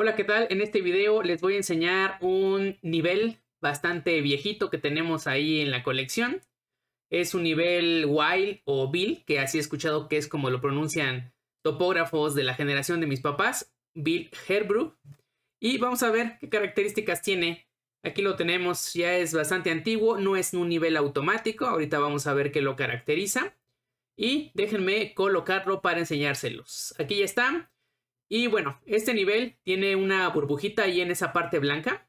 Hola, ¿qué tal? En este video les voy a enseñar un nivel bastante viejito que tenemos ahí en la colección. Es un nivel Wild o Bill, que así he escuchado que es como lo pronuncian topógrafos de la generación de mis papás, Bill Herbrew. Y vamos a ver qué características tiene. Aquí lo tenemos, ya es bastante antiguo, no es un nivel automático, ahorita vamos a ver qué lo caracteriza. Y déjenme colocarlo para enseñárselos. Aquí ya está y bueno, este nivel tiene una burbujita ahí en esa parte blanca,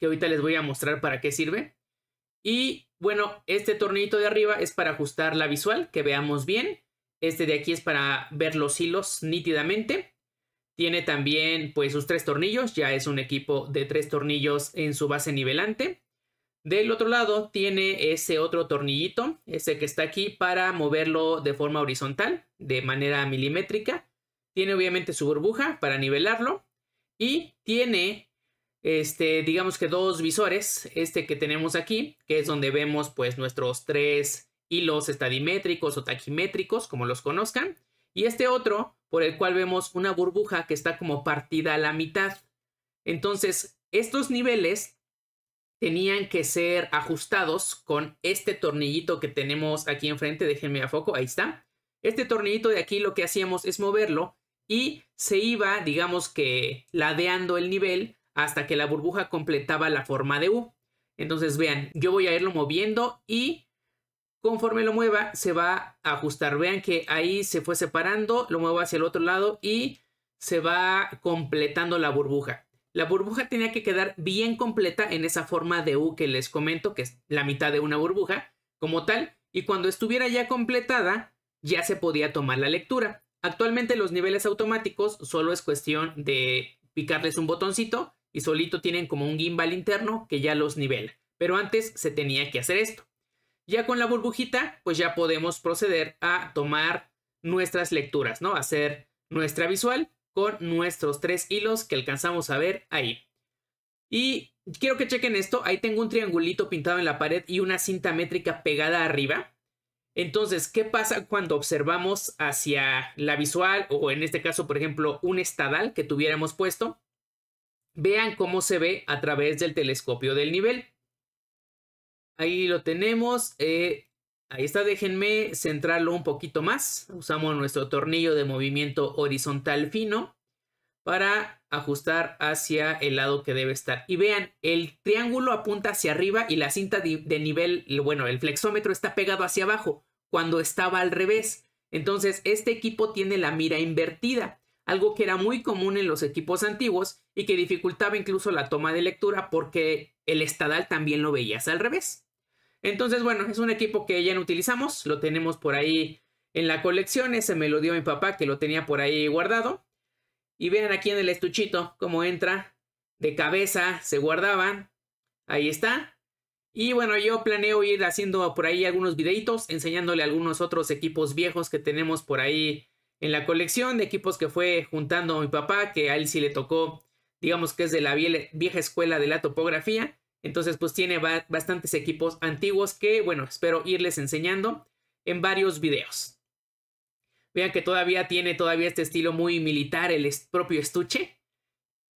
que ahorita les voy a mostrar para qué sirve. Y bueno, este tornillito de arriba es para ajustar la visual, que veamos bien. Este de aquí es para ver los hilos nítidamente. Tiene también pues sus tres tornillos, ya es un equipo de tres tornillos en su base nivelante. Del otro lado tiene ese otro tornillito, ese que está aquí para moverlo de forma horizontal, de manera milimétrica. Tiene obviamente su burbuja para nivelarlo. Y tiene, este, digamos que dos visores. Este que tenemos aquí, que es donde vemos pues nuestros tres hilos estadimétricos o taquimétricos, como los conozcan. Y este otro, por el cual vemos una burbuja que está como partida a la mitad. Entonces, estos niveles tenían que ser ajustados con este tornillito que tenemos aquí enfrente. Déjenme a foco, ahí está. Este tornillito de aquí lo que hacíamos es moverlo y se iba, digamos que, ladeando el nivel hasta que la burbuja completaba la forma de U. Entonces vean, yo voy a irlo moviendo y conforme lo mueva se va a ajustar. Vean que ahí se fue separando, lo muevo hacia el otro lado y se va completando la burbuja. La burbuja tenía que quedar bien completa en esa forma de U que les comento, que es la mitad de una burbuja como tal. Y cuando estuviera ya completada, ya se podía tomar la lectura. Actualmente los niveles automáticos solo es cuestión de picarles un botoncito y solito tienen como un gimbal interno que ya los nivela. Pero antes se tenía que hacer esto. Ya con la burbujita, pues ya podemos proceder a tomar nuestras lecturas, ¿no? Hacer nuestra visual con nuestros tres hilos que alcanzamos a ver ahí. Y quiero que chequen esto, ahí tengo un triangulito pintado en la pared y una cinta métrica pegada arriba. Entonces, ¿qué pasa cuando observamos hacia la visual o en este caso, por ejemplo, un estadal que tuviéramos puesto? Vean cómo se ve a través del telescopio del nivel. Ahí lo tenemos. Eh, ahí está, déjenme centrarlo un poquito más. Usamos nuestro tornillo de movimiento horizontal fino para ajustar hacia el lado que debe estar. Y vean, el triángulo apunta hacia arriba y la cinta de nivel, bueno, el flexómetro está pegado hacia abajo cuando estaba al revés. Entonces, este equipo tiene la mira invertida, algo que era muy común en los equipos antiguos y que dificultaba incluso la toma de lectura porque el estadal también lo veías al revés. Entonces, bueno, es un equipo que ya no utilizamos, lo tenemos por ahí en la colección, ese me lo dio mi papá que lo tenía por ahí guardado. Y vean aquí en el estuchito cómo entra. De cabeza se guardaban. Ahí está. Y bueno, yo planeo ir haciendo por ahí algunos videitos, enseñándole algunos otros equipos viejos que tenemos por ahí en la colección de equipos que fue juntando mi papá, que a él sí le tocó, digamos que es de la vieja escuela de la topografía. Entonces, pues tiene bastantes equipos antiguos que, bueno, espero irles enseñando en varios videos. Vean que todavía tiene todavía este estilo muy militar el propio estuche.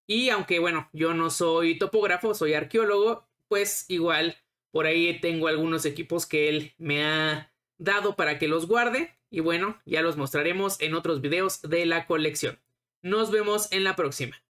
Y aunque bueno, yo no soy topógrafo, soy arqueólogo, pues igual por ahí tengo algunos equipos que él me ha dado para que los guarde. Y bueno, ya los mostraremos en otros videos de la colección. Nos vemos en la próxima.